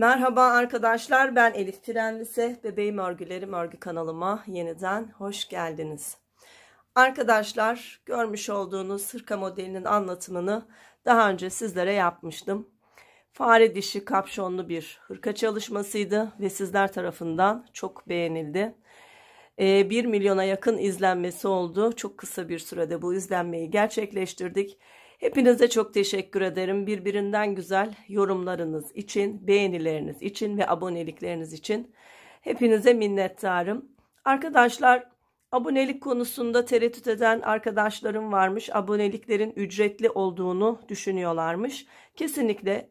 Merhaba arkadaşlar ben Elif Frenlise. Bebeğim Örgülerim Örgü kanalıma yeniden hoş geldiniz. Arkadaşlar görmüş olduğunuz hırka modelinin anlatımını daha önce sizlere yapmıştım. Fare dişi kapşonlu bir hırka çalışmasıydı ve sizler tarafından çok beğenildi. 1 ee, milyona yakın izlenmesi oldu. Çok kısa bir sürede bu izlenmeyi gerçekleştirdik. Hepinize çok teşekkür ederim. Birbirinden güzel yorumlarınız için, beğenileriniz için ve abonelikleriniz için hepinize minnettarım. Arkadaşlar abonelik konusunda tereddüt eden arkadaşlarım varmış. Aboneliklerin ücretli olduğunu düşünüyorlarmış. Kesinlikle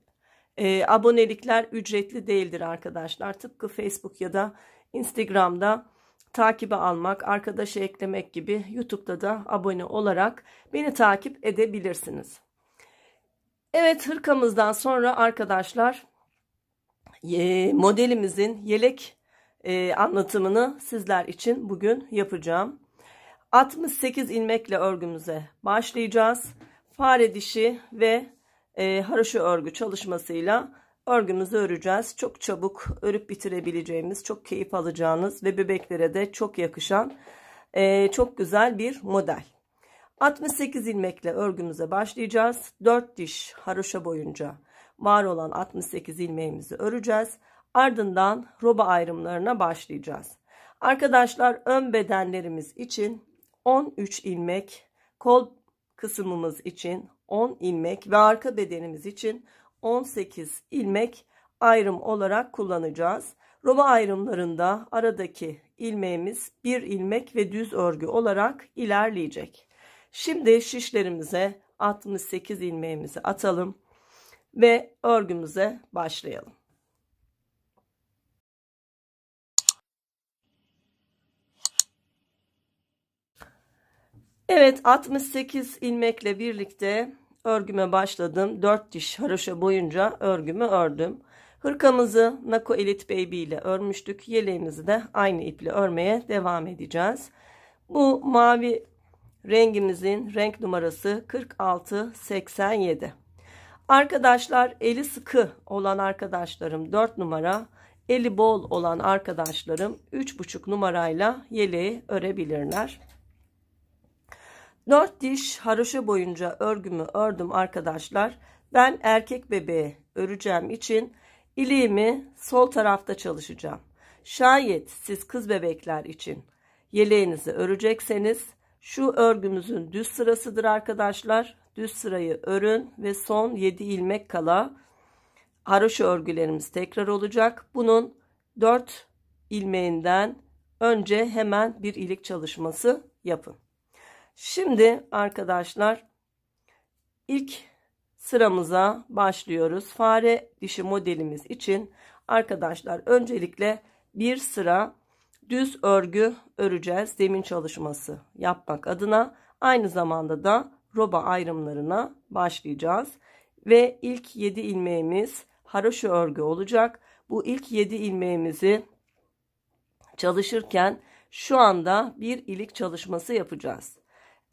e, abonelikler ücretli değildir arkadaşlar. Tıpkı Facebook ya da Instagram'da takibe almak, arkadaşı eklemek gibi YouTube'da da abone olarak beni takip edebilirsiniz. Evet hırkamızdan sonra arkadaşlar e, modelimizin yelek e, anlatımını sizler için bugün yapacağım. 68 ilmekle örgümüze başlayacağız. Fare dişi ve e, haroşa örgü çalışmasıyla Örgümüzü öreceğiz. Çok çabuk örüp bitirebileceğimiz, çok keyif alacağınız ve bebeklere de çok yakışan e, çok güzel bir model. 68 ilmekle örgümüze başlayacağız. 4 diş haroşa boyunca var olan 68 ilmeğimizi öreceğiz. Ardından roba ayrımlarına başlayacağız. Arkadaşlar ön bedenlerimiz için 13 ilmek, kol kısmımız için 10 ilmek ve arka bedenimiz için 18 ilmek ayrım olarak kullanacağız. Roma ayrımlarında aradaki ilmeğimiz bir ilmek ve düz örgü olarak ilerleyecek. Şimdi şişlerimize 68 ilmeğimizi atalım ve örgümüze başlayalım. Evet 68 ilmekle birlikte örgüme başladım. Dört diş haroşa boyunca örgümü ördüm. Hırkamızı Nako Elite Baby ile örmüştük. Yeleğimizi de aynı iple örmeye devam edeceğiz. Bu mavi rengimizin renk numarası 4687. Arkadaşlar eli sıkı olan arkadaşlarım 4 numara, eli bol olan arkadaşlarım 3,5 numarayla yeleği örebilirler. 4 diş haroşa boyunca örgümü ördüm arkadaşlar. Ben erkek bebeği öreceğim için iliğimi sol tarafta çalışacağım. Şayet siz kız bebekler için yeleğinizi örecekseniz şu örgümüzün düz sırasıdır arkadaşlar. Düz sırayı örün ve son 7 ilmek kala haroşa örgülerimiz tekrar olacak. Bunun 4 ilmeğinden önce hemen bir ilik çalışması yapın. Şimdi arkadaşlar ilk sıramıza başlıyoruz. Fare dişi modelimiz için arkadaşlar öncelikle bir sıra düz örgü öreceğiz. Zemin çalışması yapmak adına aynı zamanda da roba ayrımlarına başlayacağız. Ve ilk 7 ilmeğimiz haroşa örgü olacak. Bu ilk 7 ilmeğimizi çalışırken şu anda bir ilik çalışması yapacağız.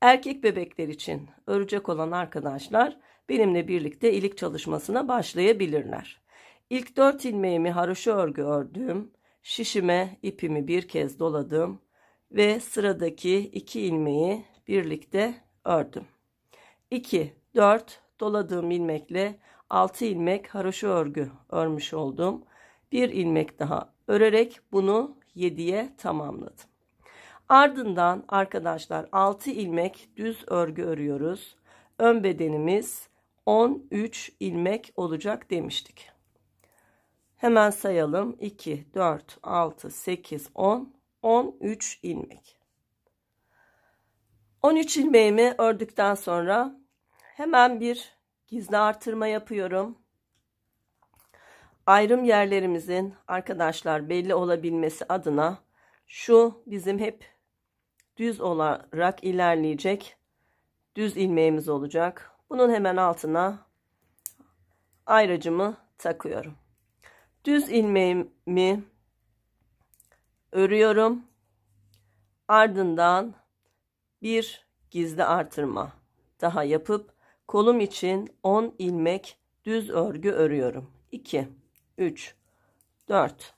Erkek bebekler için örecek olan arkadaşlar benimle birlikte ilik çalışmasına başlayabilirler. İlk 4 ilmeğimi haroşa örgü ördüm, şişime ipimi bir kez doladım ve sıradaki 2 ilmeği birlikte ördüm. 2, 4 doladığım ilmekle 6 ilmek haroşa örgü örmüş oldum. Bir ilmek daha örerek bunu 7'ye tamamladım. Ardından arkadaşlar 6 ilmek düz örgü örüyoruz. Ön bedenimiz 13 ilmek olacak demiştik. Hemen sayalım. 2, 4, 6, 8, 10, 13 ilmek. 13 ilmeğimi ördükten sonra hemen bir gizli artırma yapıyorum. Ayrım yerlerimizin arkadaşlar belli olabilmesi adına şu bizim hep düz olarak ilerleyecek düz ilmeğimiz olacak. Bunun hemen altına ayracımı takıyorum. Düz ilmeğimi örüyorum. Ardından bir gizli artırma daha yapıp kolum için 10 ilmek düz örgü örüyorum. 2 3 4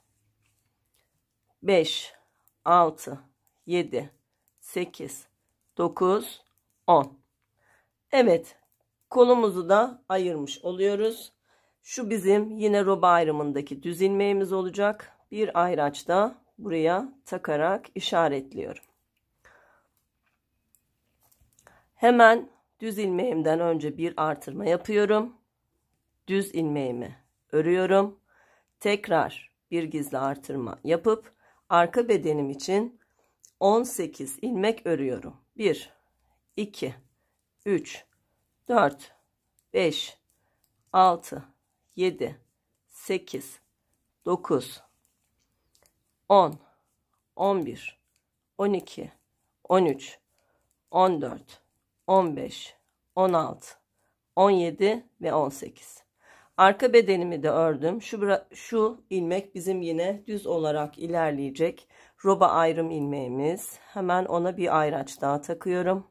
5 6 7 8, 9, 10. Evet kolumuzu da ayırmış oluyoruz. Şu bizim yine roba ayrımındaki düz ilmeğimiz olacak. Bir da buraya takarak işaretliyorum. Hemen düz ilmeğimden önce bir artırma yapıyorum. Düz ilmeğimi örüyorum. Tekrar bir gizli artırma yapıp arka bedenim için 18 ilmek örüyorum. 1 2 3 4 5 6 7 8 9 10 11 12 13 14 15 16 17 ve 18 arka bedenimi de ördüm şu şu ilmek bizim yine düz olarak ilerleyecek roba ayrım ilmeğimiz. Hemen ona bir ayraç daha takıyorum.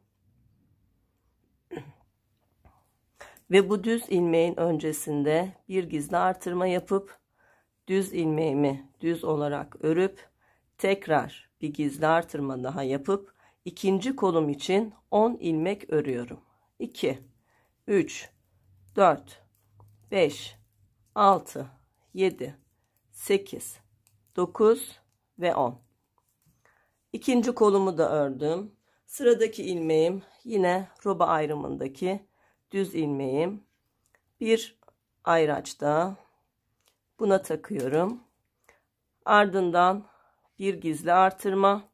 Ve bu düz ilmeğin öncesinde bir gizli artırma yapıp düz ilmeğimi düz olarak örüp tekrar bir gizli artırma daha yapıp ikinci kolum için 10 ilmek örüyorum. 2 3 4 5 6 7 8 9 ve 10 İkinci kolumu da ördüm. Sıradaki ilmeğim yine roba ayrımındaki düz ilmeğim. Bir ayraçta buna takıyorum. Ardından bir gizli artırma.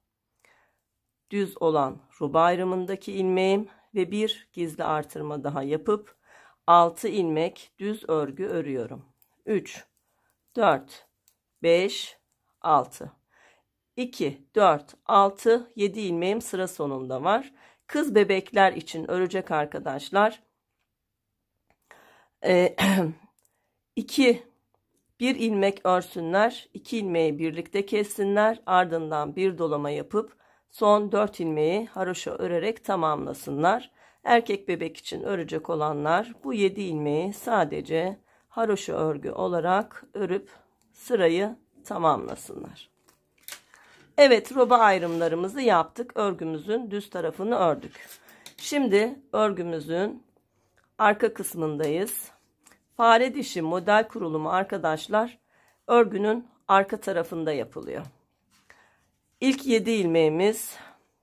Düz olan roba ayrımındaki ilmeğim ve bir gizli artırma daha yapıp 6 ilmek düz örgü örüyorum. 3 4 5 6 2, 4, 6, 7 ilmeğim sıra sonunda var. Kız bebekler için örecek arkadaşlar. 2, ee, 1 ilmek örsünler. 2 ilmeği birlikte kessinler. Ardından bir dolama yapıp son 4 ilmeği haroşa örerek tamamlasınlar. Erkek bebek için örecek olanlar bu 7 ilmeği sadece haroşa örgü olarak örüp sırayı tamamlasınlar. Evet roba ayrımlarımızı yaptık. Örgümüzün düz tarafını ördük. Şimdi örgümüzün arka kısmındayız. Fare dişi model kurulumu arkadaşlar örgünün arka tarafında yapılıyor. İlk 7 ilmeğimiz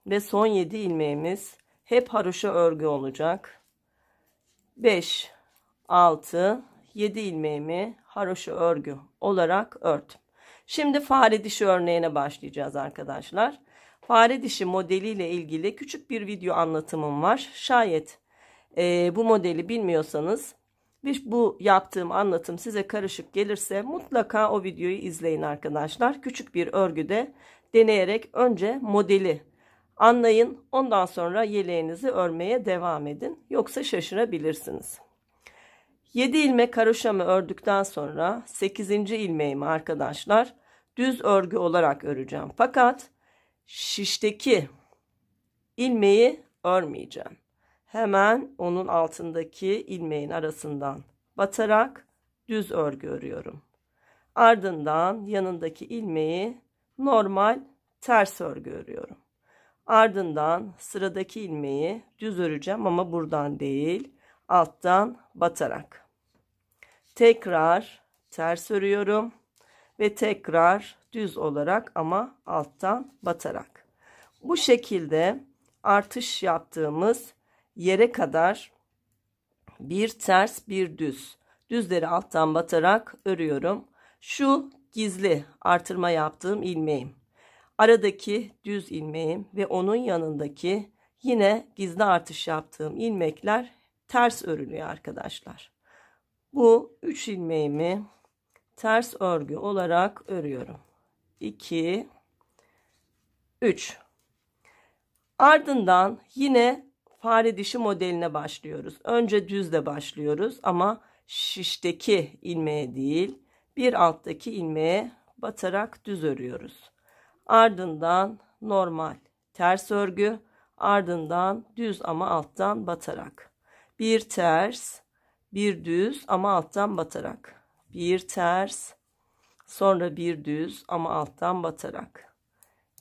ve son 7 ilmeğimiz hep haroşa örgü olacak. 5, 6, 7 ilmeğimi haroşa örgü olarak ördüm. Şimdi fare dişi örneğine başlayacağız arkadaşlar. Fare dişi modeliyle ilgili küçük bir video anlatımım var. Şayet e, bu modeli bilmiyorsanız bir bu yaptığım anlatım size karışık gelirse mutlaka o videoyu izleyin arkadaşlar. Küçük bir örgüde deneyerek önce modeli anlayın. Ondan sonra yeleğinizi örmeye devam edin. Yoksa şaşırabilirsiniz. 7 ilmek karoşamı ördükten sonra 8. ilmeğimi arkadaşlar düz örgü olarak öreceğim. Fakat şişteki ilmeği örmeyeceğim. Hemen onun altındaki ilmeğin arasından batarak düz örgü örüyorum. Ardından yanındaki ilmeği normal ters örgü örüyorum. Ardından sıradaki ilmeği düz öreceğim ama buradan değil, alttan batarak. Tekrar ters örüyorum ve tekrar düz olarak ama alttan batarak. Bu şekilde artış yaptığımız yere kadar bir ters bir düz. Düzleri alttan batarak örüyorum. Şu gizli artırma yaptığım ilmeğim. Aradaki düz ilmeğim ve onun yanındaki yine gizli artış yaptığım ilmekler ters örülüyor arkadaşlar. Bu 3 ilmeğimi ters örgü olarak örüyorum. 2 3 Ardından yine fare dişi modeline başlıyoruz. Önce düzle başlıyoruz ama şişteki ilmeğe değil bir alttaki ilmeğe batarak düz örüyoruz. Ardından normal ters örgü ardından düz ama alttan batarak. Bir ters bir düz ama alttan batarak bir ters sonra bir düz ama alttan batarak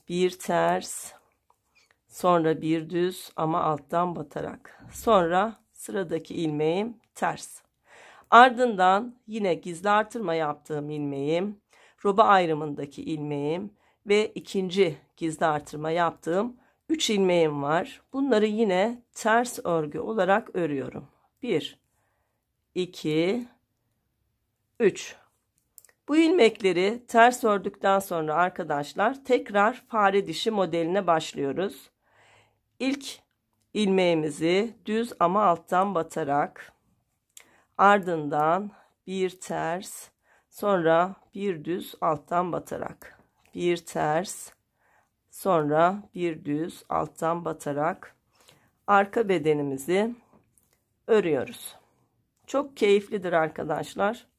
bir ters sonra bir düz ama alttan batarak sonra sıradaki ilmeğim ters ardından yine gizli artırma yaptığım ilmeğim roba ayrımındaki ilmeğim ve ikinci gizli artırma yaptığım 3 ilmeğim var bunları yine ters örgü olarak örüyorum 1 2 3. Bu ilmekleri ters ördükten sonra arkadaşlar tekrar fare dişi modeline başlıyoruz. İlk ilmeğimizi düz ama alttan batarak ardından bir ters sonra bir düz alttan batarak bir ters sonra bir düz alttan batarak arka bedenimizi örüyoruz. Çok keyiflidir arkadaşlar.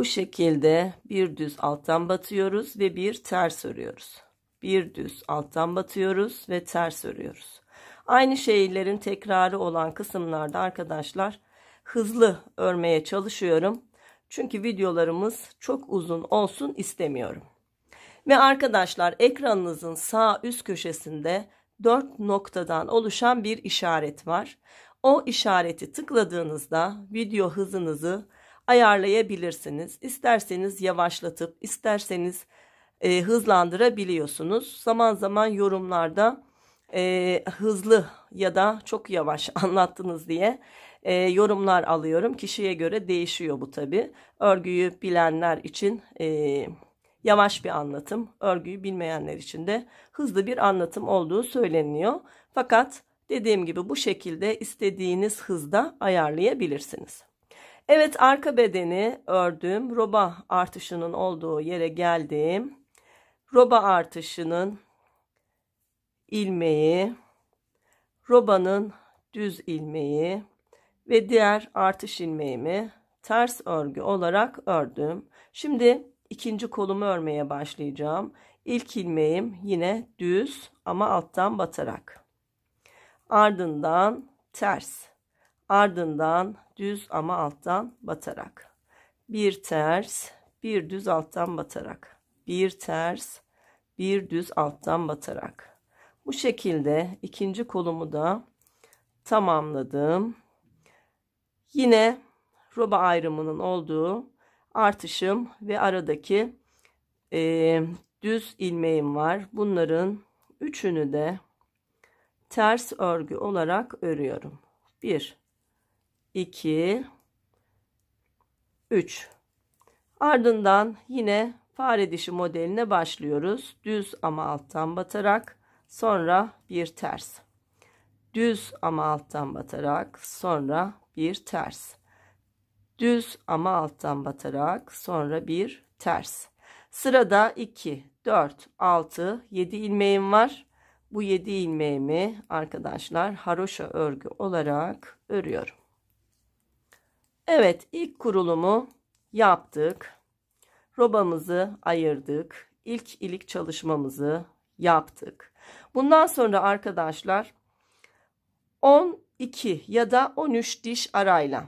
Bu şekilde bir düz alttan batıyoruz ve bir ters örüyoruz. Bir düz alttan batıyoruz ve ters örüyoruz. Aynı şeylerin tekrarı olan kısımlarda arkadaşlar hızlı örmeye çalışıyorum. Çünkü videolarımız çok uzun olsun istemiyorum. Ve arkadaşlar ekranınızın sağ üst köşesinde 4 noktadan oluşan bir işaret var. O işareti tıkladığınızda video hızınızı ayarlayabilirsiniz. İsterseniz yavaşlatıp isterseniz e, hızlandırabiliyorsunuz. Zaman zaman yorumlarda e, hızlı ya da çok yavaş anlattınız diye e, yorumlar alıyorum. Kişiye göre değişiyor bu tabi. Örgüyü bilenler için e, yavaş bir anlatım, örgüyü bilmeyenler için de hızlı bir anlatım olduğu söyleniyor. Fakat dediğim gibi bu şekilde istediğiniz hızda ayarlayabilirsiniz. Evet arka bedeni ördüm. Roba artışının olduğu yere geldim. Roba artışının ilmeği, robanın düz ilmeği ve diğer artış ilmeğimi ters örgü olarak ördüm. Şimdi ikinci kolumu örmeye başlayacağım. İlk ilmeğim yine düz ama alttan batarak. Ardından ters. Ardından düz ama alttan batarak. Bir ters, bir düz alttan batarak. Bir ters, bir düz alttan batarak. Bu şekilde ikinci kolumu da tamamladım. Yine roba ayrımının olduğu artışım ve aradaki e, düz ilmeğim var. Bunların üçünü de ters örgü olarak örüyorum. 1 2 3 ardından yine fare dişi modeline başlıyoruz düz ama alttan batarak sonra bir ters düz ama alttan batarak sonra bir ters düz ama alttan batarak sonra bir ters sırada 2 4 6 7 ilmeğim var bu 7 ilmeğimi arkadaşlar haroşa örgü olarak örüyorum Evet ilk kurulumu yaptık. Robamızı ayırdık. İlk ilik çalışmamızı yaptık. Bundan sonra arkadaşlar 12 ya da 13 diş arayla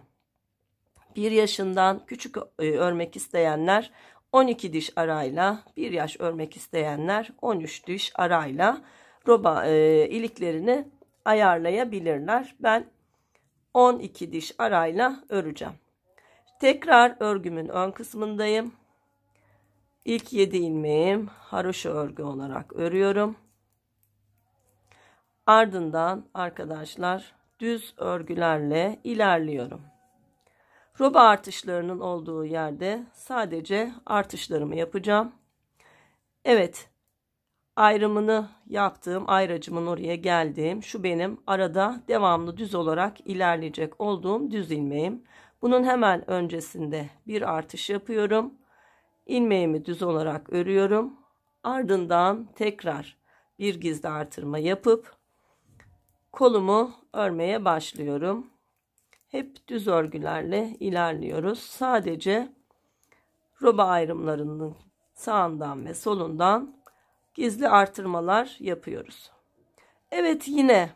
1 yaşından küçük e, örmek isteyenler 12 diş arayla 1 yaş örmek isteyenler 13 diş arayla roba e, iliklerini ayarlayabilirler. Ben 12 diş arayla öreceğim. Tekrar örgümün ön kısmındayım. İlk 7 ilmeğim haroşa örgü olarak örüyorum. Ardından arkadaşlar düz örgülerle ilerliyorum. Roba artışlarının olduğu yerde sadece artışlarımı yapacağım. Evet ayrımını yaptığım ayracımın oraya geldiğim şu benim arada devamlı düz olarak ilerleyecek olduğum düz ilmeğim. Bunun hemen öncesinde bir artış yapıyorum. Ilmeğimi düz olarak örüyorum. Ardından tekrar bir gizli artırma yapıp kolumu örmeye başlıyorum. Hep düz örgülerle ilerliyoruz. Sadece roba ayrımlarının sağından ve solundan gizli artırmalar yapıyoruz. Evet yine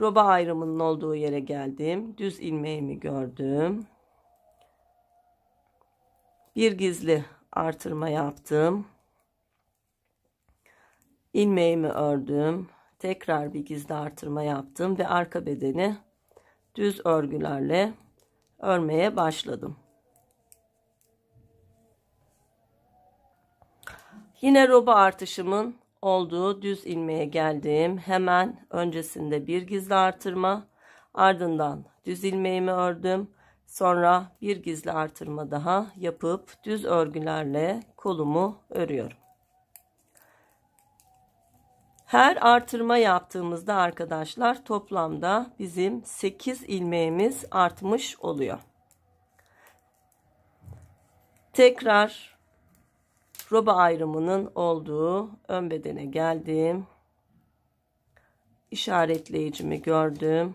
roba ayrımının olduğu yere geldim. Düz ilmeğimi gördüm. Bir gizli artırma yaptım. Ilmeğimi ördüm. Tekrar bir gizli artırma yaptım ve arka bedeni düz örgülerle örmeye başladım. Yine roba artışımın olduğu düz ilmeğe geldim. Hemen öncesinde bir gizli artırma, ardından düz ilmeğimi ördüm. Sonra bir gizli artırma daha yapıp düz örgülerle kolumu örüyorum. Her artırma yaptığımızda arkadaşlar toplamda bizim 8 ilmeğimiz artmış oluyor. Tekrar roba ayrımının olduğu ön bedene geldim. İşaretleyicimi gördüm.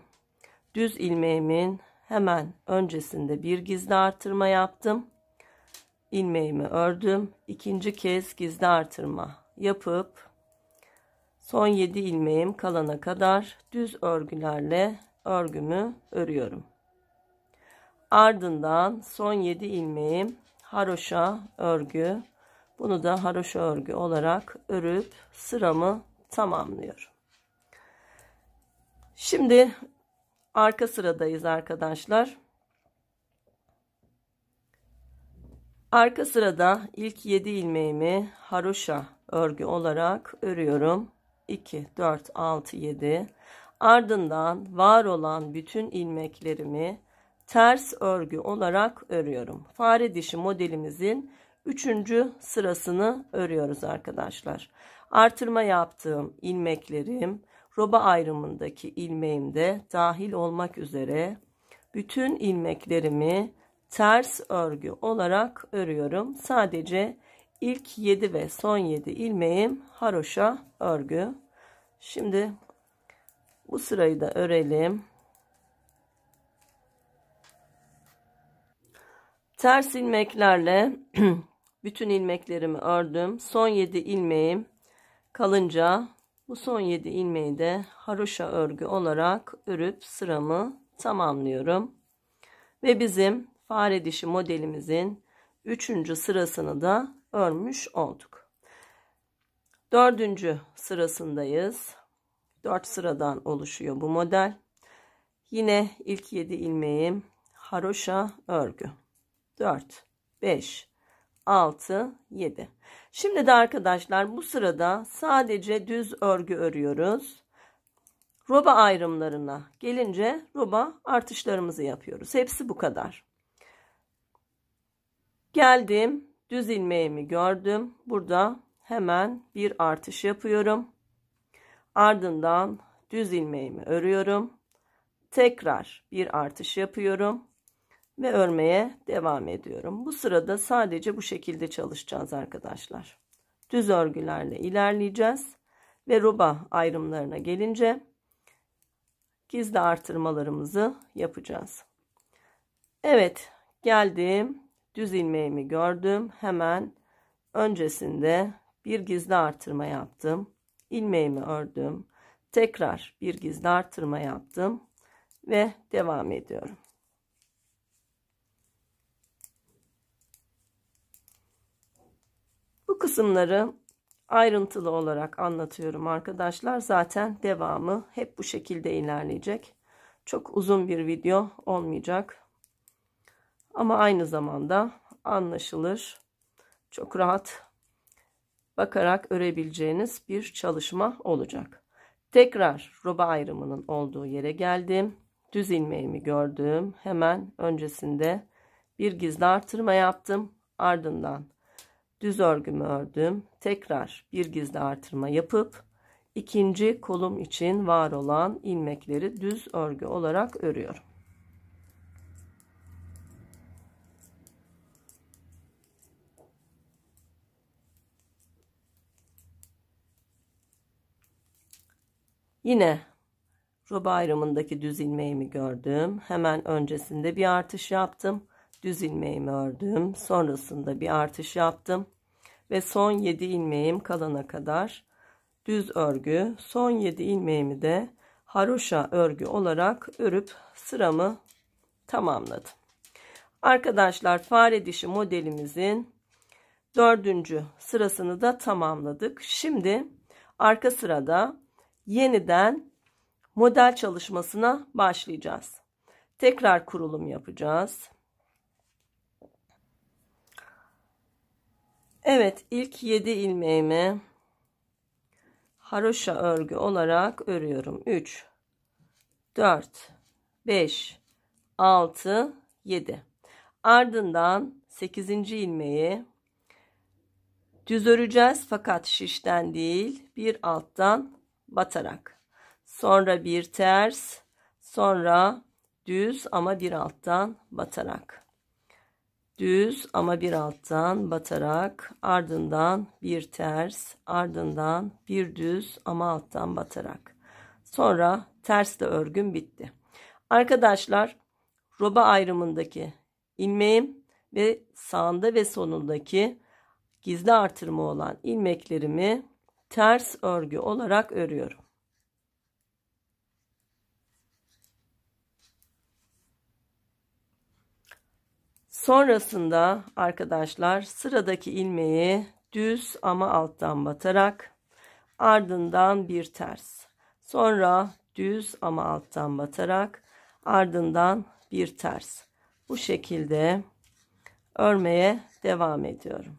Düz ilmeğimin hemen öncesinde bir gizli artırma yaptım. İlmeğimi ördüm. İkinci kez gizli artırma yapıp son 7 ilmeğim kalana kadar düz örgülerle örgümü örüyorum. Ardından son 7 ilmeğim haroşa örgü bunu da haroşa örgü olarak örüp sıramı tamamlıyorum. Şimdi arka sıradayız arkadaşlar. Arka sırada ilk 7 ilmeğimi haroşa örgü olarak örüyorum. 2, 4, 6, 7. Ardından var olan bütün ilmeklerimi ters örgü olarak örüyorum. Fare dişi modelimizin üçüncü sırasını örüyoruz arkadaşlar. Artırma yaptığım ilmeklerim roba ayrımındaki de dahil olmak üzere bütün ilmeklerimi ters örgü olarak örüyorum. Sadece ilk 7 ve son 7 ilmeğim haroşa örgü. Şimdi bu sırayı da örelim. Ters ilmeklerle bütün ilmeklerimi ördüm. Son 7 ilmeğim kalınca bu son 7 ilmeği de haroşa örgü olarak örüp sıramı tamamlıyorum. Ve bizim fare dişi modelimizin 3. sırasını da örmüş olduk. 4. sırasındayız. 4 sıradan oluşuyor bu model. Yine ilk 7 ilmeğim haroşa örgü. 4 5 6, 7. Şimdi de arkadaşlar bu sırada sadece düz örgü örüyoruz. Roba ayrımlarına gelince roba artışlarımızı yapıyoruz. Hepsi bu kadar. Geldim. Düz ilmeğimi gördüm. Burada hemen bir artış yapıyorum. Ardından düz ilmeğimi örüyorum. Tekrar bir artış yapıyorum ve örmeye devam ediyorum. Bu sırada sadece bu şekilde çalışacağız arkadaşlar. Düz örgülerle ilerleyeceğiz ve ruba ayrımlarına gelince gizli artırmalarımızı yapacağız. Evet geldim düz ilmeğimi gördüm hemen öncesinde bir gizli artırma yaptım ilmeğimi ördüm tekrar bir gizli artırma yaptım ve devam ediyorum kısımları ayrıntılı olarak anlatıyorum arkadaşlar. Zaten devamı hep bu şekilde ilerleyecek. Çok uzun bir video olmayacak. Ama aynı zamanda anlaşılır. Çok rahat bakarak örebileceğiniz bir çalışma olacak. Tekrar roba ayrımının olduğu yere geldim. Düz ilmeğimi gördüm. Hemen öncesinde bir gizli artırma yaptım. Ardından düz örgümü ördüm tekrar bir gizli artırma yapıp ikinci kolum için var olan ilmekleri düz örgü olarak örüyorum Yine roba ayrımındaki düz ilmeğimi gördüm. Hemen öncesinde bir artış yaptım. Düz ilmeğimi ördüm. Sonrasında bir artış yaptım ve son 7 ilmeğim kalana kadar düz örgü son 7 ilmeğimi de haroşa örgü olarak örüp sıramı tamamladım. Arkadaşlar fare dişi modelimizin dördüncü sırasını da tamamladık. Şimdi arka sırada yeniden model çalışmasına başlayacağız. Tekrar kurulum yapacağız. Evet ilk 7 ilmeğimi haroşa örgü olarak örüyorum. 3 4 5 6 7 ardından 8. ilmeği düz öreceğiz fakat şişten değil bir alttan batarak sonra bir ters sonra düz ama bir alttan batarak düz ama bir alttan batarak ardından bir ters ardından bir düz ama alttan batarak sonra tersle örgüm bitti arkadaşlar roba ayrımındaki ilmeğim ve sağında ve sonundaki gizli artırma olan ilmeklerimi ters örgü olarak örüyorum Sonrasında arkadaşlar sıradaki ilmeği düz ama alttan batarak ardından bir ters. Sonra düz ama alttan batarak ardından bir ters. Bu şekilde örmeye devam ediyorum.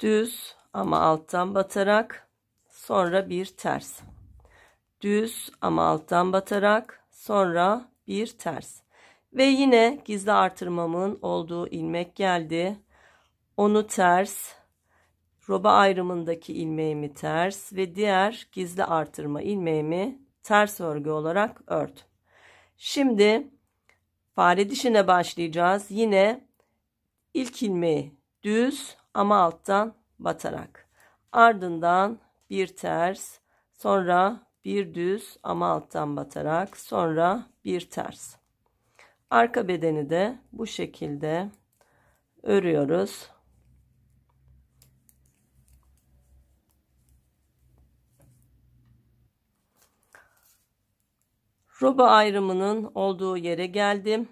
düz ama alttan batarak sonra bir ters. Düz ama alttan batarak sonra bir ters. Ve yine gizli artırmamın olduğu ilmek geldi. Onu ters, roba ayrımındaki ilmeğimi ters ve diğer gizli artırma ilmeğimi ters örgü olarak ört. Şimdi fare dişine başlayacağız. Yine ilk ilmeği düz ama alttan batarak. Ardından bir ters, sonra bir düz ama alttan batarak, sonra bir ters. Arka bedeni de bu şekilde örüyoruz. Roba ayrımının olduğu yere geldim.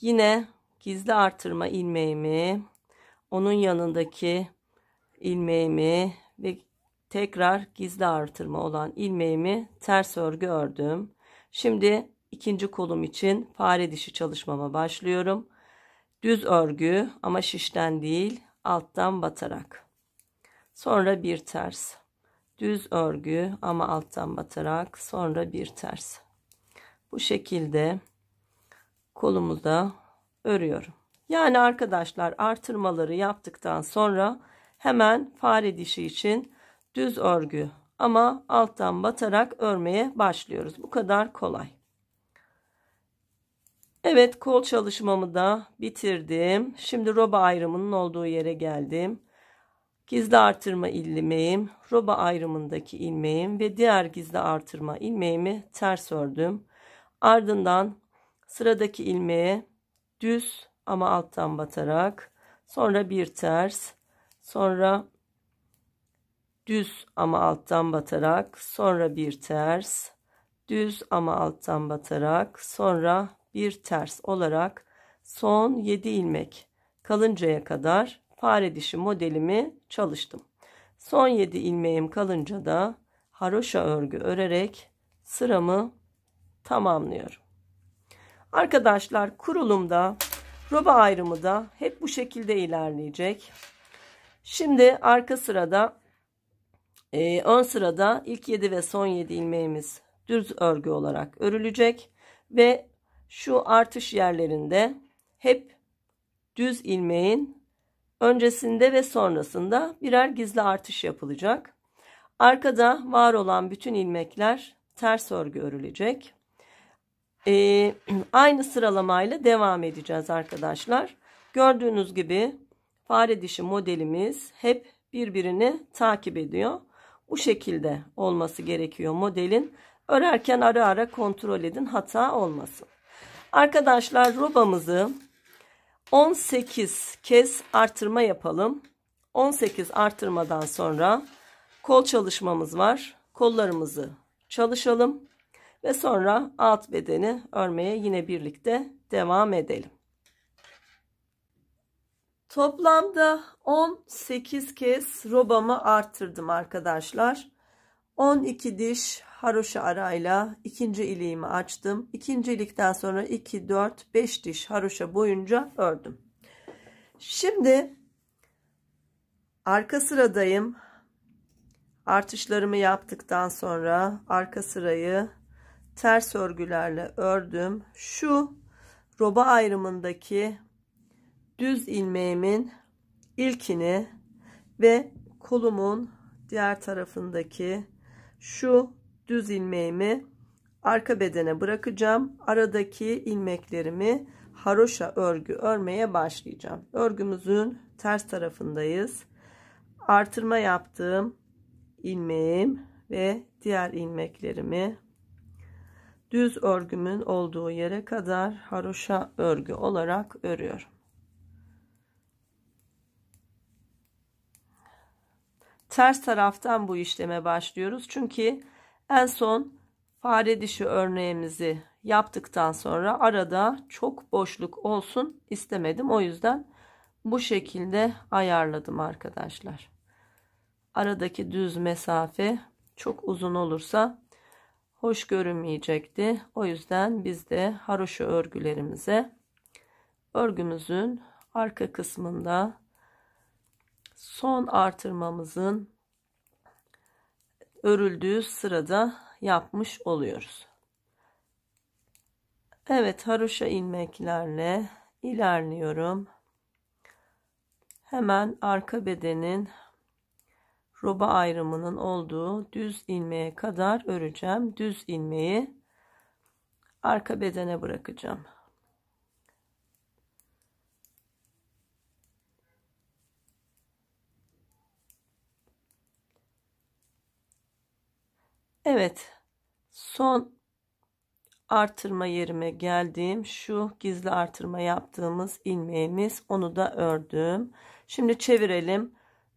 Yine gizli artırma ilmeğimi onun yanındaki ilmeğimi ve tekrar gizli artırma olan ilmeğimi ters örgü ördüm. Şimdi ikinci kolum için fare dişi çalışmama başlıyorum. Düz örgü ama şişten değil alttan batarak. Sonra bir ters. Düz örgü ama alttan batarak sonra bir ters. Bu şekilde kolumuza örüyorum. Yani arkadaşlar artırmaları yaptıktan sonra Hemen fare dişi için düz örgü ama alttan batarak örmeye başlıyoruz. Bu kadar kolay. Evet kol çalışmamı da bitirdim. Şimdi roba ayrımının olduğu yere geldim. Gizli artırma ilmeğim, roba ayrımındaki ilmeğim ve diğer gizli artırma ilmeğimi ters ördüm. Ardından sıradaki ilmeğe düz ama alttan batarak sonra bir ters Sonra düz ama alttan batarak sonra bir ters düz ama alttan batarak sonra bir ters olarak son 7 ilmek kalıncaya kadar fare dişi modelimi çalıştım. Son 7 ilmeğim kalınca da haroşa örgü örerek sıramı tamamlıyorum. Arkadaşlar kurulumda roba ayrımı da hep bu şekilde ilerleyecek. Şimdi arka sırada e, ön sırada ilk 7 ve son 7 ilmeğimiz düz örgü olarak örülecek ve şu artış yerlerinde hep düz ilmeğin öncesinde ve sonrasında birer gizli artış yapılacak. Arkada var olan bütün ilmekler ters örgü örülecek. Ee, aynı sıralamayla devam edeceğiz arkadaşlar. Gördüğünüz gibi fare dişi modelimiz hep birbirini takip ediyor. Bu şekilde olması gerekiyor modelin. Örerken ara ara kontrol edin hata olmasın. Arkadaşlar robamızı 18 kez artırma yapalım. 18 artırmadan sonra kol çalışmamız var. Kollarımızı çalışalım ve sonra alt bedeni örmeye yine birlikte devam edelim. Toplamda 18 kez robamı arttırdım arkadaşlar. 12 diş haroşa arayla ikinci iliğimi açtım. İkinci ilikten sonra 2, 4, 5 diş haroşa boyunca ördüm. Şimdi arka sıradayım. Artışlarımı yaptıktan sonra arka sırayı ters örgülerle ördüm. Şu roba ayrımındaki düz ilmeğimin ilkini ve kolumun diğer tarafındaki şu düz ilmeğimi arka bedene bırakacağım. Aradaki ilmeklerimi haroşa örgü örmeye başlayacağım. Örgümüzün ters tarafındayız. Artırma yaptığım ilmeğim ve diğer ilmeklerimi düz örgümün olduğu yere kadar haroşa örgü olarak örüyorum. ters taraftan bu işleme başlıyoruz. Çünkü en son fare dişi örneğimizi yaptıktan sonra arada çok boşluk olsun istemedim. O yüzden bu şekilde ayarladım arkadaşlar. Aradaki düz mesafe çok uzun olursa hoş görünmeyecekti. O yüzden biz de haroşa örgülerimize örgümüzün arka kısmında son artırmamızın örüldüğü sırada yapmış oluyoruz. Evet haroşa ilmeklerle ilerliyorum. Hemen arka bedenin roba ayrımının olduğu düz ilmeğe kadar öreceğim. Düz ilmeği arka bedene bırakacağım. Evet. Son artırma yerime geldim. Şu gizli artırma yaptığımız ilmeğimiz. Onu da ördüm. Şimdi çevirelim.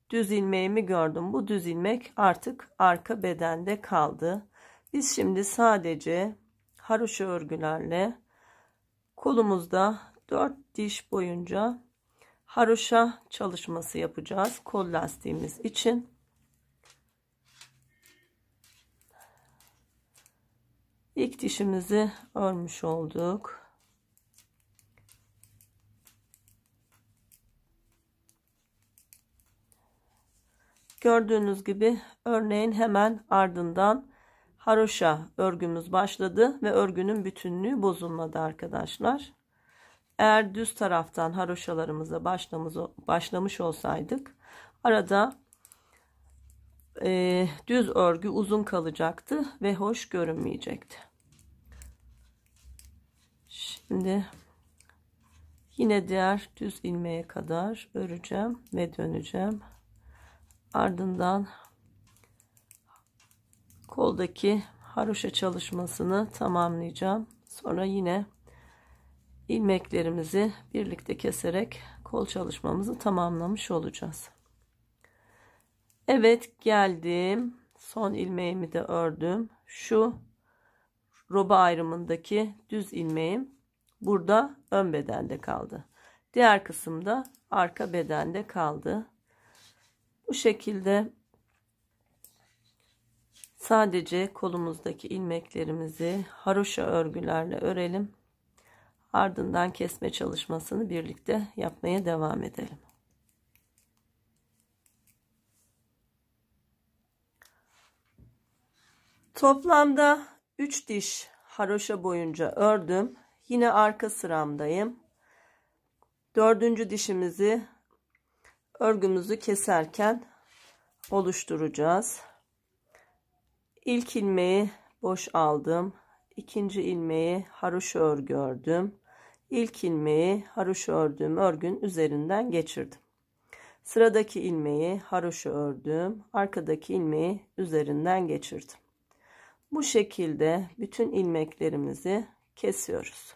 Düz ilmeğimi gördüm. Bu düz ilmek artık arka bedende kaldı. Biz şimdi sadece haroşa örgülerle kolumuzda 4 diş boyunca haroşa çalışması yapacağız. Kol lastiğimiz için. İlk dişimizi örmüş olduk. Gördüğünüz gibi örneğin hemen ardından haroşa örgümüz başladı ve örgünün bütünlüğü bozulmadı arkadaşlar. Eğer düz taraftan haroşalarımıza başlamış, başlamış olsaydık arada e, düz örgü uzun kalacaktı ve hoş görünmeyecekti. Şimdi yine diğer düz ilmeğe kadar öreceğim ve döneceğim. Ardından koldaki haroşa çalışmasını tamamlayacağım. Sonra yine ilmeklerimizi birlikte keserek kol çalışmamızı tamamlamış olacağız. Evet geldim. Son ilmeğimi de ördüm. Şu roba ayrımındaki düz ilmeğim burada ön bedende kaldı. Diğer kısımda arka bedende kaldı. Bu şekilde sadece kolumuzdaki ilmeklerimizi haroşa örgülerle örelim. Ardından kesme çalışmasını birlikte yapmaya devam edelim. Toplamda 3 diş haroşa boyunca ördüm. Yine arka sıramdayım. Dördüncü dişimizi örgümüzü keserken oluşturacağız. İlk ilmeği boş aldım. İkinci ilmeği haroşa örgü ördüm. İlk ilmeği haroşa ördüğüm örgün üzerinden geçirdim. Sıradaki ilmeği haroşa ördüm. Arkadaki ilmeği üzerinden geçirdim. Bu şekilde bütün ilmeklerimizi kesiyoruz.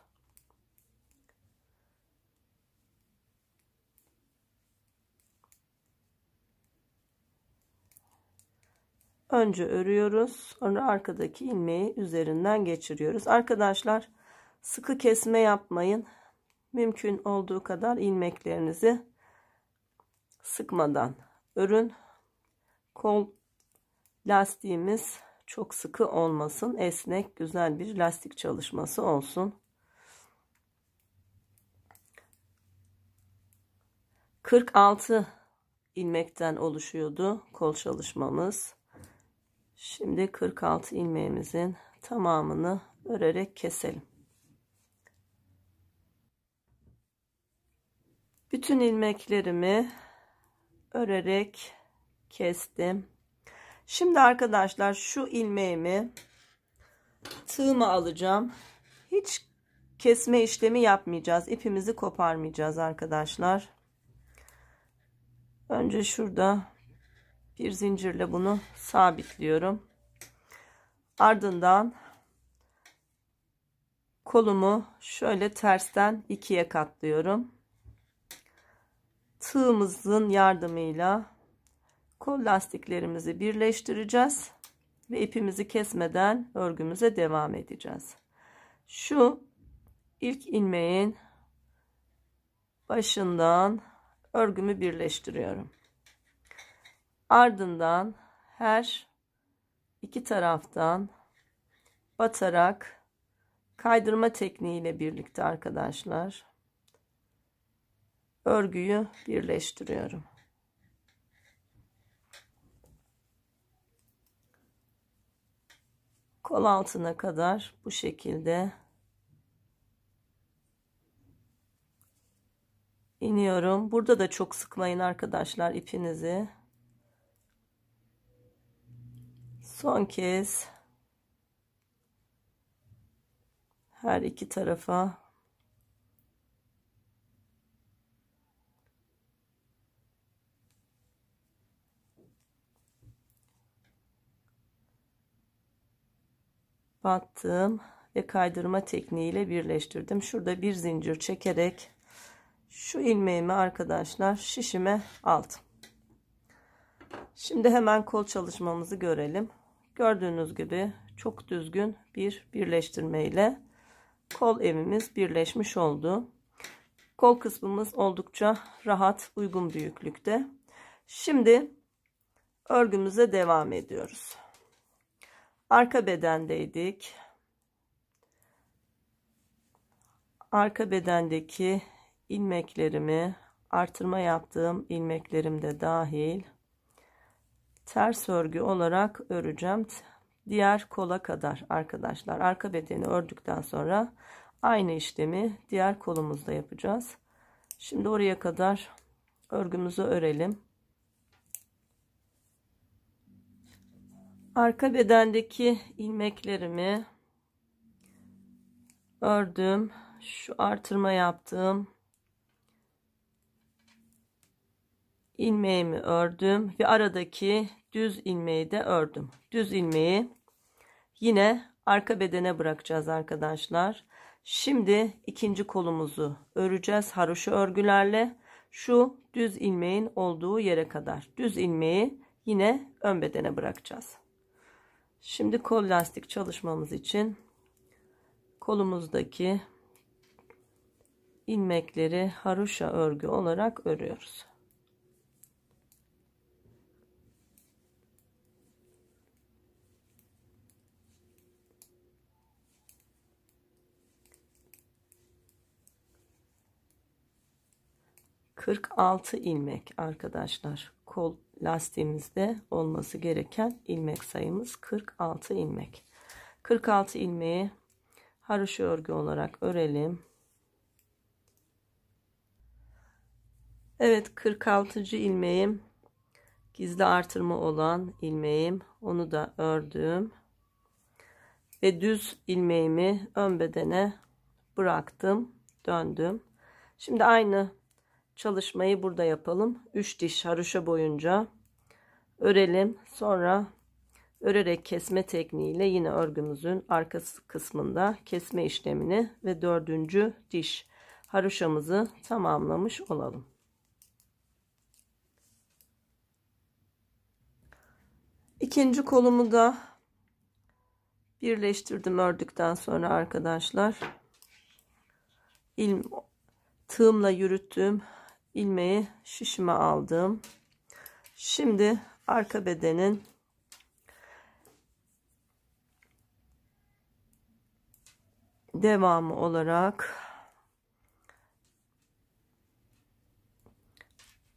Önce örüyoruz. Sonra arkadaki ilmeği üzerinden geçiriyoruz. Arkadaşlar sıkı kesme yapmayın. Mümkün olduğu kadar ilmeklerinizi sıkmadan örün. Kol lastiğimiz çok sıkı olmasın. Esnek güzel bir lastik çalışması olsun. 46 ilmekten oluşuyordu kol çalışmamız. Şimdi 46 ilmeğimizin tamamını örerek keselim. Bütün ilmeklerimi örerek kestim. Şimdi arkadaşlar şu ilmeğimi tığıma alacağım. Hiç kesme işlemi yapmayacağız. İpimizi koparmayacağız arkadaşlar. Önce şurada bir zincirle bunu sabitliyorum. Ardından kolumu şöyle tersten ikiye katlıyorum. Tığımızın yardımıyla kol lastiklerimizi birleştireceğiz ve ipimizi kesmeden örgümüze devam edeceğiz. Şu ilk ilmeğin başından örgümü birleştiriyorum. Ardından her iki taraftan batarak kaydırma tekniğiyle birlikte arkadaşlar örgüyü birleştiriyorum. kol altına kadar bu şekilde iniyorum. Burada da çok sıkmayın arkadaşlar ipinizi. Son kez her iki tarafa battım ve kaydırma tekniğiyle birleştirdim. Şurada bir zincir çekerek şu ilmeğimi arkadaşlar şişime aldım. Şimdi hemen kol çalışmamızı görelim. Gördüğünüz gibi çok düzgün bir birleştirme ile kol evimiz birleşmiş oldu. Kol kısmımız oldukça rahat, uygun büyüklükte. Şimdi örgümüze devam ediyoruz. Arka bedendeydik. Arka bedendeki ilmeklerimi artırma yaptığım ilmeklerim de dahil ters örgü olarak öreceğim diğer kola kadar arkadaşlar arka bedeni ördükten sonra aynı işlemi diğer kolumuzda yapacağız şimdi oraya kadar örgümüzü örelim arka bedendeki ilmeklerimi ördüm. Şu artırma yaptığım ilmeğimi ördüm ve aradaki düz ilmeği de ördüm. Düz ilmeği yine arka bedene bırakacağız arkadaşlar. Şimdi ikinci kolumuzu öreceğiz haroşa örgülerle. Şu düz ilmeğin olduğu yere kadar. Düz ilmeği yine ön bedene bırakacağız. Şimdi kol lastik çalışmamız için kolumuzdaki ilmekleri haroşa örgü olarak örüyoruz. Kırk altı ilmek arkadaşlar kol lastiğimizde olması gereken ilmek sayımız 46 ilmek. 46 ilmeği haroşa örgü olarak örelim. Evet 46. ilmeğim gizli artırma olan ilmeğim onu da ördüm ve düz ilmeğimi ön bedene bıraktım döndüm şimdi aynı çalışmayı burada yapalım. 3 diş haroşa boyunca örelim. Sonra örerek kesme tekniğiyle yine örgümüzün arkası kısmında kesme işlemini ve dördüncü diş haroşamızı tamamlamış olalım. İkinci kolumu da birleştirdim ördükten sonra arkadaşlar. İlm tığımla yürüttüğüm ilmeği şişime aldım. Şimdi arka bedenin devamı olarak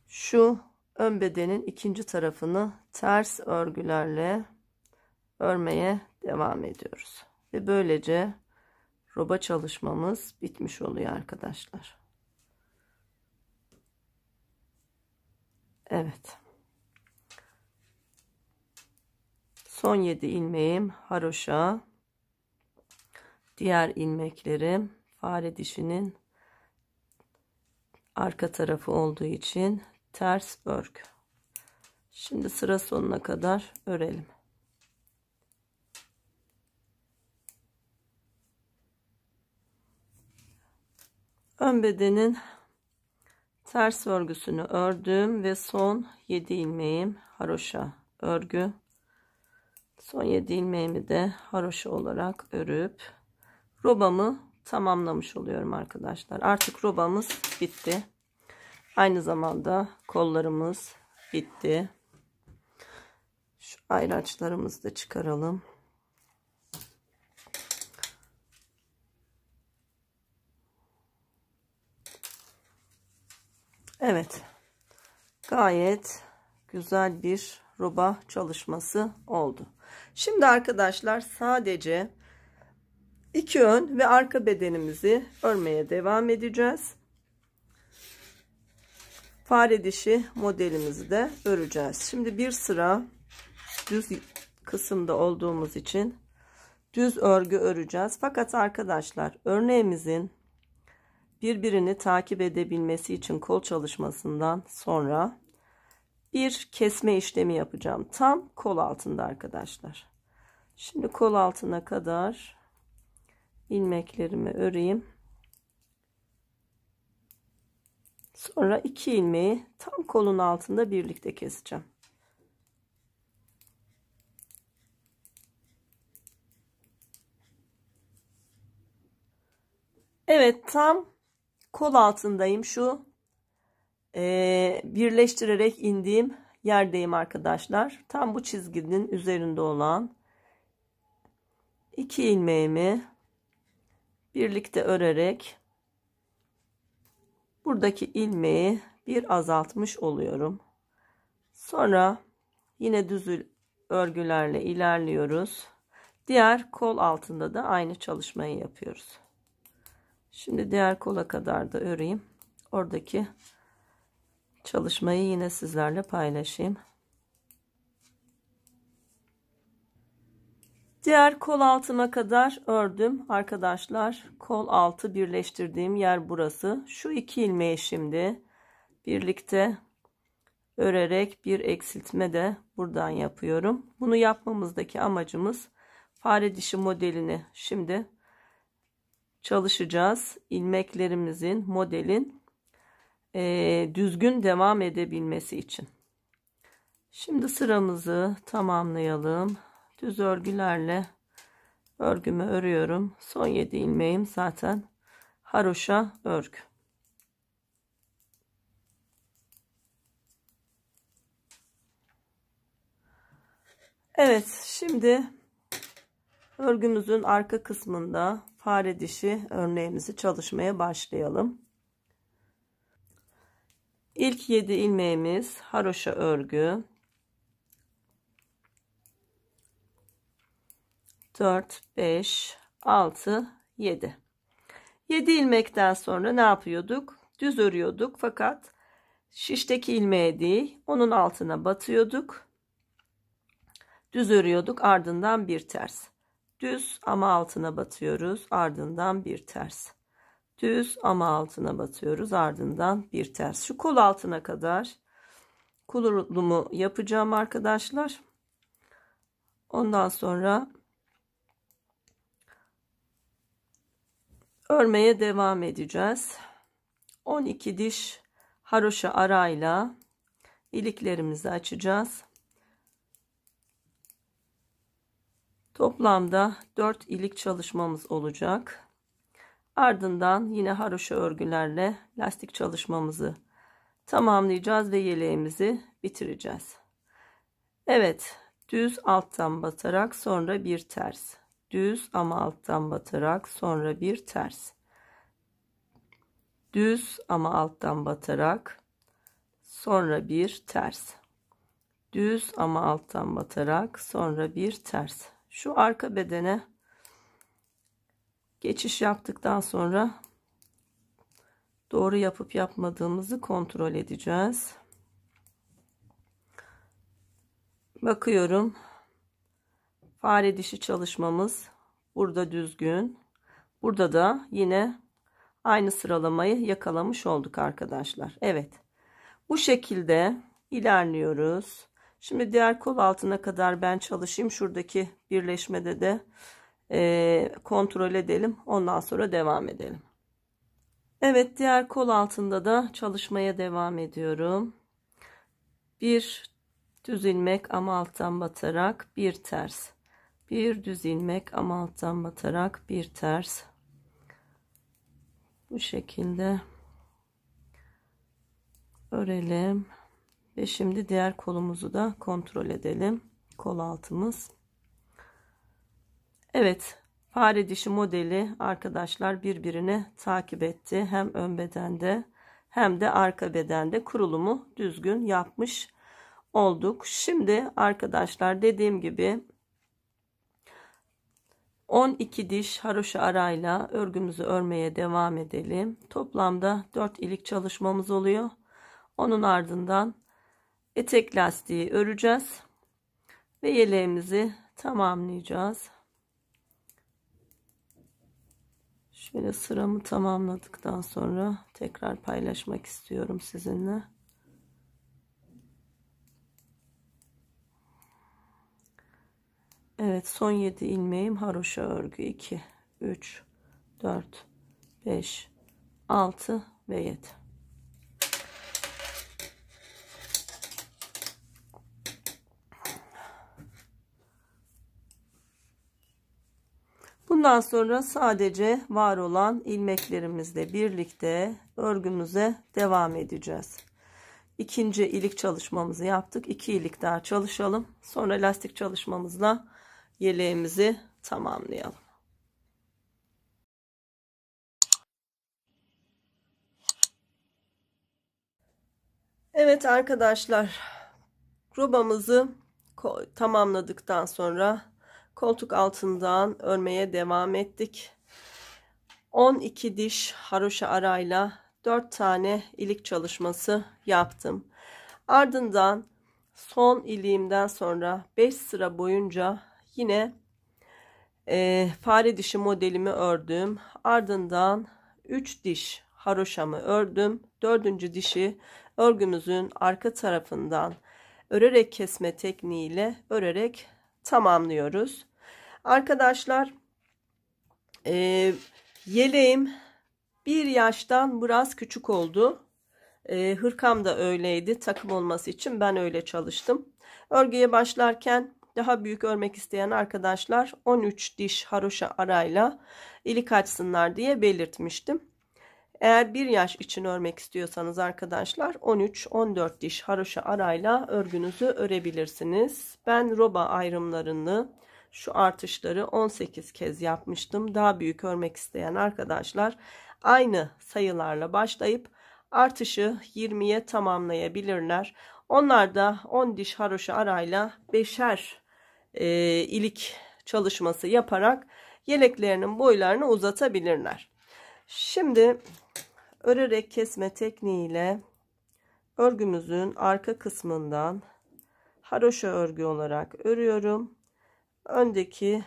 şu ön bedenin ikinci tarafını ters örgülerle örmeye devam ediyoruz. Ve böylece roba çalışmamız bitmiş oluyor arkadaşlar. Evet. Son 7 ilmeğim haroşa. Diğer ilmeklerim fare dişinin arka tarafı olduğu için ters börk. Şimdi sıra sonuna kadar örelim. Ön bedenin ters örgüsünü ördüm ve son 7 ilmeğim haroşa örgü son 7 ilmeğimi de haroşa olarak örüp robamı tamamlamış oluyorum arkadaşlar artık robamız bitti aynı zamanda kollarımız bitti şu ayraçlarımızı da çıkaralım Evet. Gayet güzel bir roba çalışması oldu. Şimdi arkadaşlar sadece iki ön ve arka bedenimizi örmeye devam edeceğiz. Fare dişi modelimizi de öreceğiz. Şimdi bir sıra düz kısımda olduğumuz için düz örgü öreceğiz. Fakat arkadaşlar örneğimizin birbirini takip edebilmesi için kol çalışmasından sonra bir kesme işlemi yapacağım. Tam kol altında arkadaşlar. Şimdi kol altına kadar ilmeklerimi öreyim. Sonra iki ilmeği tam kolun altında birlikte keseceğim. Evet tam kol altındayım şu e, birleştirerek indiğim yerdeyim arkadaşlar. Tam bu çizginin üzerinde olan iki ilmeğimi birlikte örerek buradaki ilmeği bir azaltmış oluyorum. Sonra yine düz örgülerle ilerliyoruz. Diğer kol altında da aynı çalışmayı yapıyoruz. Şimdi diğer kola kadar da öreyim. Oradaki çalışmayı yine sizlerle paylaşayım. Diğer kol altıma kadar ördüm arkadaşlar. Kol altı birleştirdiğim yer burası. Şu iki ilmeği şimdi birlikte örerek bir eksiltme de buradan yapıyorum. Bunu yapmamızdaki amacımız fare dişi modelini şimdi çalışacağız. İlmeklerimizin, modelin e, düzgün devam edebilmesi için. Şimdi sıramızı tamamlayalım. Düz örgülerle örgümü örüyorum. Son 7 ilmeğim zaten haroşa örgü. Evet şimdi örgümüzün arka kısmında fare dişi örneğimizi çalışmaya başlayalım. İlk 7 ilmeğimiz haroşa örgü. 4, 5, 6, 7. 7 ilmekten sonra ne yapıyorduk? Düz örüyorduk fakat şişteki ilmeğe değil onun altına batıyorduk. Düz örüyorduk ardından bir ters. Düz ama altına batıyoruz. Ardından bir ters. Düz ama altına batıyoruz. Ardından bir ters. Şu kol altına kadar kululumu yapacağım arkadaşlar. Ondan sonra örmeye devam edeceğiz. 12 diş haroşa arayla iliklerimizi açacağız. Toplamda 4 ilik çalışmamız olacak. Ardından yine haroşa örgülerle lastik çalışmamızı tamamlayacağız ve yeleğimizi bitireceğiz. Evet, düz alttan batarak sonra bir ters. Düz ama alttan batarak sonra bir ters. Düz ama alttan batarak sonra bir ters. Düz ama alttan batarak sonra bir ters şu arka bedene geçiş yaptıktan sonra doğru yapıp yapmadığımızı kontrol edeceğiz. Bakıyorum. Fare dişi çalışmamız burada düzgün. Burada da yine aynı sıralamayı yakalamış olduk arkadaşlar. Evet. Bu şekilde ilerliyoruz. Şimdi diğer kol altına kadar ben çalışayım. Şuradaki birleşmede de e, kontrol edelim. Ondan sonra devam edelim. Evet diğer kol altında da çalışmaya devam ediyorum. Bir düz ilmek ama alttan batarak bir ters. Bir düz ilmek ama alttan batarak bir ters. Bu şekilde örelim. Ve şimdi diğer kolumuzu da kontrol edelim. Kol altımız. Evet fare dişi modeli arkadaşlar birbirine takip etti. Hem ön bedende hem de arka bedende kurulumu düzgün yapmış olduk. Şimdi arkadaşlar dediğim gibi 12 diş haroşa arayla örgümüzü örmeye devam edelim. Toplamda 4 ilik çalışmamız oluyor. Onun ardından etek lastiği öreceğiz ve yeleğimizi tamamlayacağız. Şöyle sıramı tamamladıktan sonra tekrar paylaşmak istiyorum sizinle. Evet son 7 ilmeğim haroşa örgü 2 3 4 5 6 ve 7 Bundan sonra sadece var olan ilmeklerimizle birlikte örgümüze devam edeceğiz. İkinci ilik çalışmamızı yaptık. İki ilik daha çalışalım. Sonra lastik çalışmamızla yeleğimizi tamamlayalım. Evet arkadaşlar robamızı tamamladıktan sonra Koltuk altından örmeye devam ettik. 12 diş haroşa arayla 4 tane ilik çalışması yaptım. Ardından son iliğimden sonra 5 sıra boyunca yine e, fare dişi modelimi ördüm. Ardından 3 diş haroşamı ördüm. 4. dişi örgümüzün arka tarafından örerek kesme tekniğiyle örerek tamamlıyoruz. Arkadaşlar e, yeleğim bir yaştan biraz küçük oldu. E, hırkam da öyleydi takım olması için ben öyle çalıştım. Örgüye başlarken daha büyük örmek isteyen arkadaşlar 13 diş haroşa arayla ilik açsınlar diye belirtmiştim. Eğer bir yaş için örmek istiyorsanız arkadaşlar 13-14 diş haroşa arayla örgünüzü örebilirsiniz. Ben roba ayrımlarını şu artışları 18 kez yapmıştım. Daha büyük örmek isteyen arkadaşlar aynı sayılarla başlayıp artışı 20'ye tamamlayabilirler. Onlar da 10 diş haroşa arayla 5'er e, ilik çalışması yaparak yeleklerinin boylarını uzatabilirler. Şimdi örerek kesme tekniğiyle örgümüzün arka kısmından haroşa örgü olarak örüyorum öndeki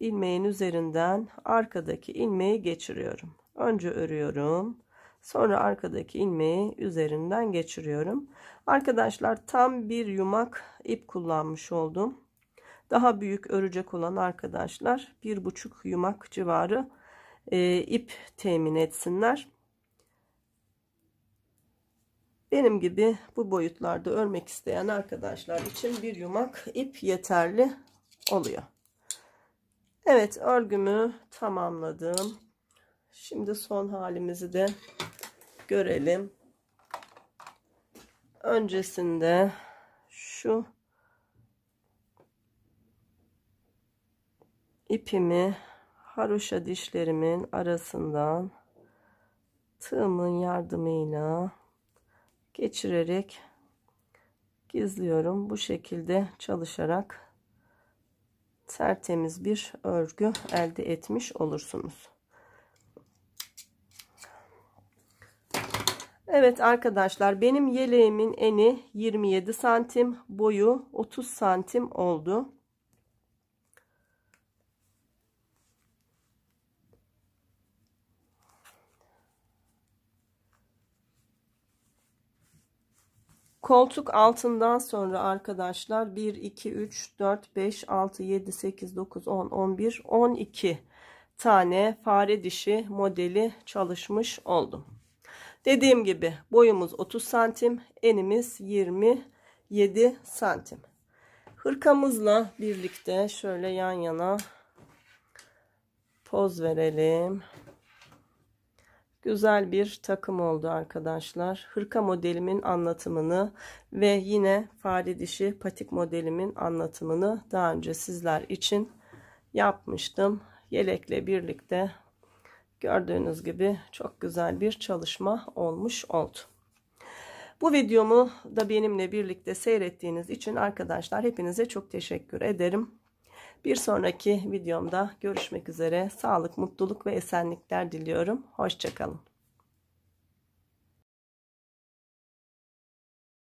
ilmeğin üzerinden arkadaki ilmeği geçiriyorum. Önce örüyorum. Sonra arkadaki ilmeği üzerinden geçiriyorum. Arkadaşlar tam bir yumak ip kullanmış oldum. Daha büyük örecek olan arkadaşlar bir buçuk yumak civarı e, ip temin etsinler. Benim gibi bu boyutlarda örmek isteyen arkadaşlar için bir yumak ip yeterli oluyor. Evet örgümü tamamladım. Şimdi son halimizi de görelim. Öncesinde şu ipimi haroşa dişlerimin arasından tığımın yardımıyla geçirerek gizliyorum. Bu şekilde çalışarak tertemiz bir örgü elde etmiş olursunuz. Evet arkadaşlar benim yeleğimin eni 27 santim boyu 30 santim oldu. Koltuk altından sonra arkadaşlar 1, 2, 3, 4, 5, 6, 7, 8, 9, 10, 11, 12 tane fare dişi modeli çalışmış oldum. Dediğim gibi boyumuz 30 santim, enimiz 27 santim. Hırkamızla birlikte şöyle yan yana poz verelim güzel bir takım oldu arkadaşlar. Hırka modelimin anlatımını ve yine fare dişi patik modelimin anlatımını daha önce sizler için yapmıştım. Yelekle birlikte gördüğünüz gibi çok güzel bir çalışma olmuş oldu. Bu videomu da benimle birlikte seyrettiğiniz için arkadaşlar hepinize çok teşekkür ederim. Bir sonraki videomda görüşmek üzere. Sağlık, mutluluk ve esenlikler diliyorum. Hoşçakalın.